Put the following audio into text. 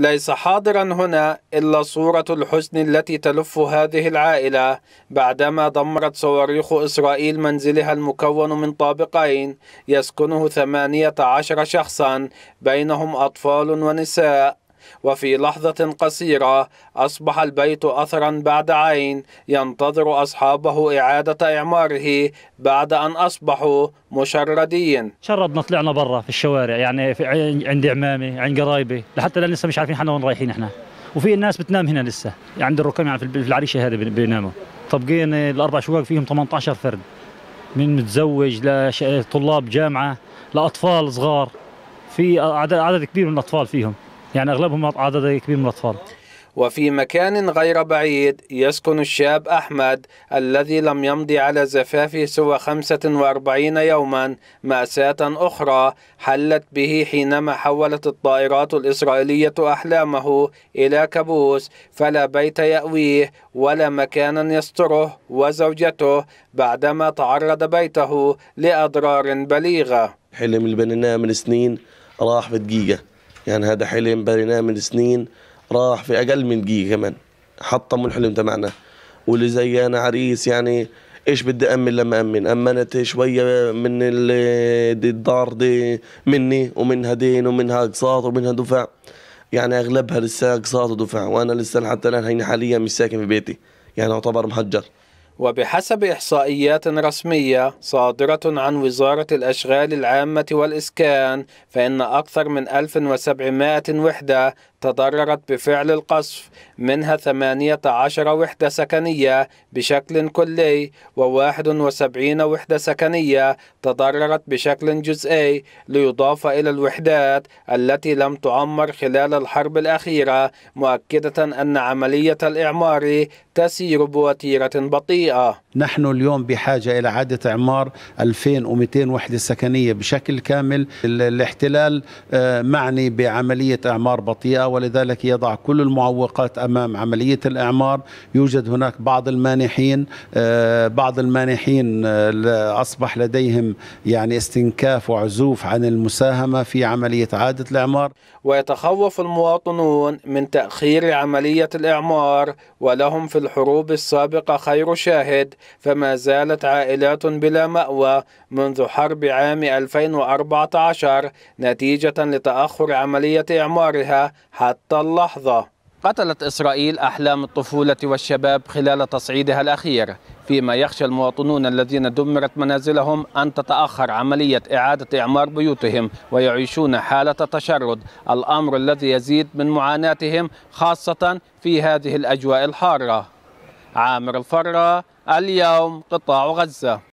ليس حاضرا هنا إلا صورة الحزن التي تلف هذه العائلة بعدما دمرت صواريخ إسرائيل منزلها المكون من طابقين يسكنه 18 شخصا بينهم أطفال ونساء وفي لحظة قصيرة أصبح البيت أثرا بعد عين ينتظر أصحابه إعادة إعماره بعد أن أصبحوا مشردين شردنا طلعنا برا في الشوارع يعني في عند عمامي عند قرايبي لحتى الآن لسه مش عارفين حنا وين رايحين احنا وفي الناس بتنام هنا لسه يعني عند الركام يعني في العريشة هذه بيناموا طابقين الأربع شقق فيهم 18 فرد من متزوج لطلاب جامعة لأطفال صغار في عدد كبير من الأطفال فيهم يعني أغلبهم عدد كبير من الأطفال وفي مكان غير بعيد يسكن الشاب أحمد الذي لم يمضي على زفافه سوى 45 يوما مأساة أخرى حلت به حينما حولت الطائرات الإسرائيلية أحلامه إلى كابوس فلا بيت يأويه ولا مكانا يستره وزوجته بعدما تعرض بيته لأضرار بليغة حلم اللي بنيناه من سنين راح بدقيقه يعني هذا حلم بنيناه من سنين راح في اقل من دقيقه كمان حطموا الحلم تبعنا واللي زي انا عريس يعني ايش بدي امن لما امن امنت شويه من دي الدار دي مني ومنها دين ومنها اقساط ومنها دفع يعني اغلبها لسه اقساط ودفع وانا لسه حتى الان هيني حاليا مش ساكن في بيتي يعني اعتبر مهجر وبحسب إحصائيات رسمية صادرة عن وزارة الأشغال العامة والإسكان فإن أكثر من 1700 وحدة تضررت بفعل القصف منها 18 وحدة سكنية بشكل كلي و71 وحدة سكنية تضررت بشكل جزئي ليضاف إلى الوحدات التي لم تعمر خلال الحرب الأخيرة مؤكدة أن عملية الإعمار تسير بوتيرة بطيئة نحن اليوم بحاجة إلى إعادة إعمار 2200 وحدة سكنية بشكل كامل الاحتلال آه، معني بعملية إعمار بطيئة ولذلك يضع كل المعوقات امام عمليه الاعمار يوجد هناك بعض المانحين آه، بعض المانحين آه، اصبح لديهم يعني استنكاف وعزوف عن المساهمه في عمليه اعاده الاعمار ويتخوف المواطنون من تاخير عمليه الاعمار ولهم في الحروب السابقه خير شاهد فما زالت عائلات بلا ماوى منذ حرب عام 2014 نتيجه لتاخر عمليه اعمارها حتى اللحظة قتلت إسرائيل أحلام الطفولة والشباب خلال تصعيدها الأخير فيما يخشى المواطنون الذين دمرت منازلهم أن تتأخر عملية إعادة إعمار بيوتهم ويعيشون حالة تشرد الأمر الذي يزيد من معاناتهم خاصة في هذه الأجواء الحارة عامر الفرة اليوم قطاع غزة